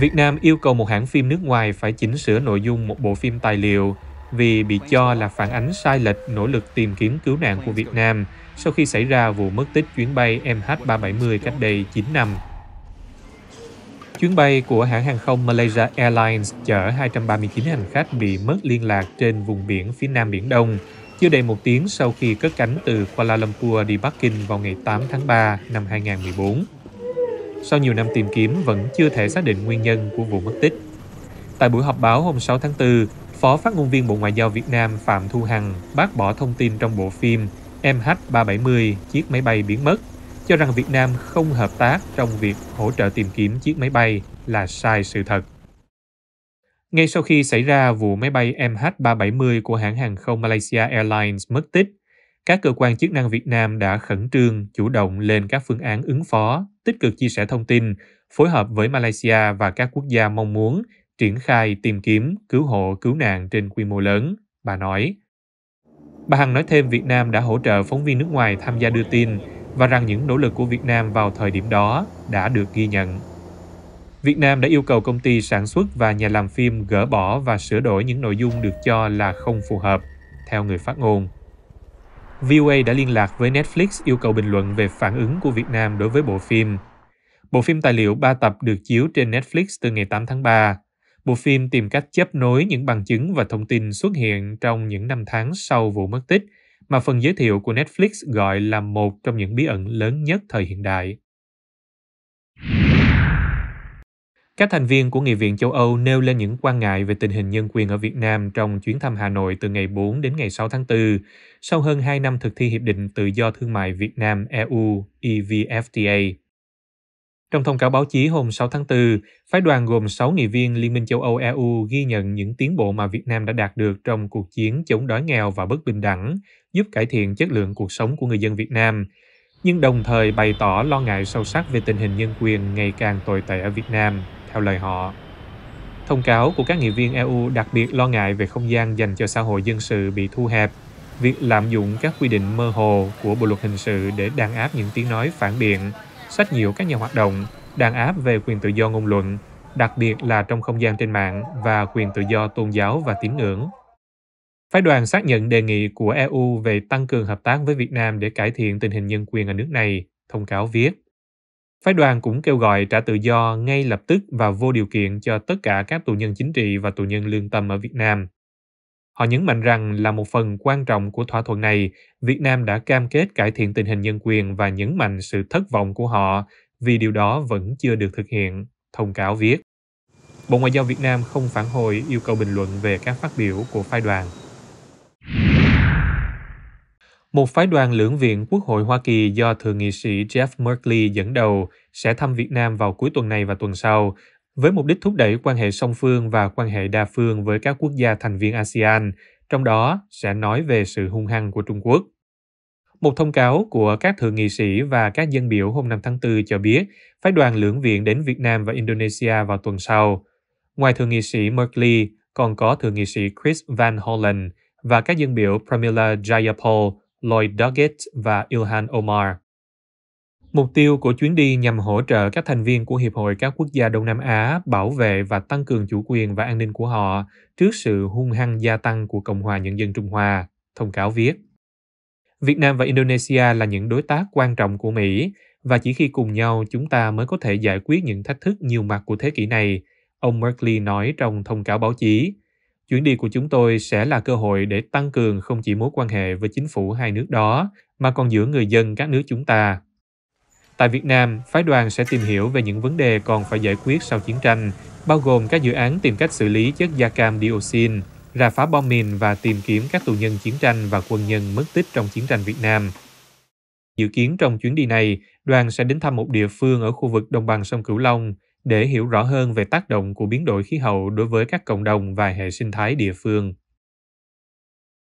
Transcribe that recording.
Việt Nam yêu cầu một hãng phim nước ngoài phải chỉnh sửa nội dung một bộ phim tài liệu vì bị cho là phản ánh sai lệch nỗ lực tìm kiếm cứu nạn của Việt Nam sau khi xảy ra vụ mất tích chuyến bay MH370 cách đây 9 năm. Chuyến bay của hãng hàng không Malaysia Airlines chở 239 hành khách bị mất liên lạc trên vùng biển phía nam Biển Đông, chưa đầy một tiếng sau khi cất cánh từ Kuala Lumpur đi Bắc Kinh vào ngày 8 tháng 3 năm 2014 sau nhiều năm tìm kiếm vẫn chưa thể xác định nguyên nhân của vụ mất tích. Tại buổi họp báo hôm 6 tháng 4, Phó phát ngôn viên Bộ Ngoại giao Việt Nam Phạm Thu Hằng bác bỏ thông tin trong bộ phim MH370 chiếc máy bay biến mất, cho rằng Việt Nam không hợp tác trong việc hỗ trợ tìm kiếm chiếc máy bay là sai sự thật. Ngay sau khi xảy ra vụ máy bay MH370 của hãng hàng không Malaysia Airlines mất tích các cơ quan chức năng Việt Nam đã khẩn trương chủ động lên các phương án ứng phó, tích cực chia sẻ thông tin, phối hợp với Malaysia và các quốc gia mong muốn triển khai tìm kiếm, cứu hộ, cứu nạn trên quy mô lớn, bà nói. Bà Hằng nói thêm Việt Nam đã hỗ trợ phóng viên nước ngoài tham gia đưa tin và rằng những nỗ lực của Việt Nam vào thời điểm đó đã được ghi nhận. Việt Nam đã yêu cầu công ty sản xuất và nhà làm phim gỡ bỏ và sửa đổi những nội dung được cho là không phù hợp, theo người phát ngôn. VOA đã liên lạc với Netflix yêu cầu bình luận về phản ứng của Việt Nam đối với bộ phim. Bộ phim tài liệu 3 tập được chiếu trên Netflix từ ngày 8 tháng 3. Bộ phim tìm cách chấp nối những bằng chứng và thông tin xuất hiện trong những năm tháng sau vụ mất tích, mà phần giới thiệu của Netflix gọi là một trong những bí ẩn lớn nhất thời hiện đại. Các thành viên của Nghị viện châu Âu nêu lên những quan ngại về tình hình nhân quyền ở Việt Nam trong chuyến thăm Hà Nội từ ngày 4 đến ngày 6 tháng 4, sau hơn 2 năm thực thi Hiệp định Tự do Thương mại Việt Nam EU EVFTA. Trong thông cáo báo chí hôm 6 tháng 4, phái đoàn gồm 6 nghị viên Liên minh châu Âu EU ghi nhận những tiến bộ mà Việt Nam đã đạt được trong cuộc chiến chống đói nghèo và bất bình đẳng, giúp cải thiện chất lượng cuộc sống của người dân Việt Nam, nhưng đồng thời bày tỏ lo ngại sâu sắc về tình hình nhân quyền ngày càng tồi tệ ở Việt Nam theo lời họ. Thông cáo của các nghị viên EU đặc biệt lo ngại về không gian dành cho xã hội dân sự bị thu hẹp, việc lạm dụng các quy định mơ hồ của Bộ luật hình sự để đàn áp những tiếng nói phản biện, sách nhiễu các nhà hoạt động, đàn áp về quyền tự do ngôn luận, đặc biệt là trong không gian trên mạng và quyền tự do tôn giáo và tín ngưỡng. Phái đoàn xác nhận đề nghị của EU về tăng cường hợp tác với Việt Nam để cải thiện tình hình nhân quyền ở nước này, thông cáo viết. Phái đoàn cũng kêu gọi trả tự do ngay lập tức và vô điều kiện cho tất cả các tù nhân chính trị và tù nhân lương tâm ở Việt Nam. Họ nhấn mạnh rằng là một phần quan trọng của thỏa thuận này, Việt Nam đã cam kết cải thiện tình hình nhân quyền và nhấn mạnh sự thất vọng của họ vì điều đó vẫn chưa được thực hiện, thông cáo viết. Bộ Ngoại giao Việt Nam không phản hồi yêu cầu bình luận về các phát biểu của phái đoàn một phái đoàn lưỡng viện Quốc hội Hoa Kỳ do Thượng nghị sĩ Jeff Merkley dẫn đầu sẽ thăm Việt Nam vào cuối tuần này và tuần sau, với mục đích thúc đẩy quan hệ song phương và quan hệ đa phương với các quốc gia thành viên ASEAN, trong đó sẽ nói về sự hung hăng của Trung Quốc. Một thông cáo của các thượng nghị sĩ và các dân biểu hôm 5 tháng 4 cho biết phái đoàn lưỡng viện đến Việt Nam và Indonesia vào tuần sau. Ngoài thượng nghị sĩ Merkley, còn có thượng nghị sĩ Chris Van Hollen và các dân biểu Pramila Jayapal, Lloyd Doggett và Ilhan Omar. Mục tiêu của chuyến đi nhằm hỗ trợ các thành viên của Hiệp hội các quốc gia Đông Nam Á bảo vệ và tăng cường chủ quyền và an ninh của họ trước sự hung hăng gia tăng của Cộng hòa Nhân dân Trung Hoa, thông cáo viết. Việt Nam và Indonesia là những đối tác quan trọng của Mỹ và chỉ khi cùng nhau chúng ta mới có thể giải quyết những thách thức nhiều mặt của thế kỷ này, ông Merkley nói trong thông cáo báo chí, Chuyến đi của chúng tôi sẽ là cơ hội để tăng cường không chỉ mối quan hệ với chính phủ hai nước đó, mà còn giữa người dân các nước chúng ta. Tại Việt Nam, phái đoàn sẽ tìm hiểu về những vấn đề còn phải giải quyết sau chiến tranh, bao gồm các dự án tìm cách xử lý chất da cam dioxin, ra phá bom mìn và tìm kiếm các tù nhân chiến tranh và quân nhân mất tích trong chiến tranh Việt Nam. Dự kiến trong chuyến đi này, đoàn sẽ đến thăm một địa phương ở khu vực đồng bằng sông Cửu Long – để hiểu rõ hơn về tác động của biến đổi khí hậu đối với các cộng đồng và hệ sinh thái địa phương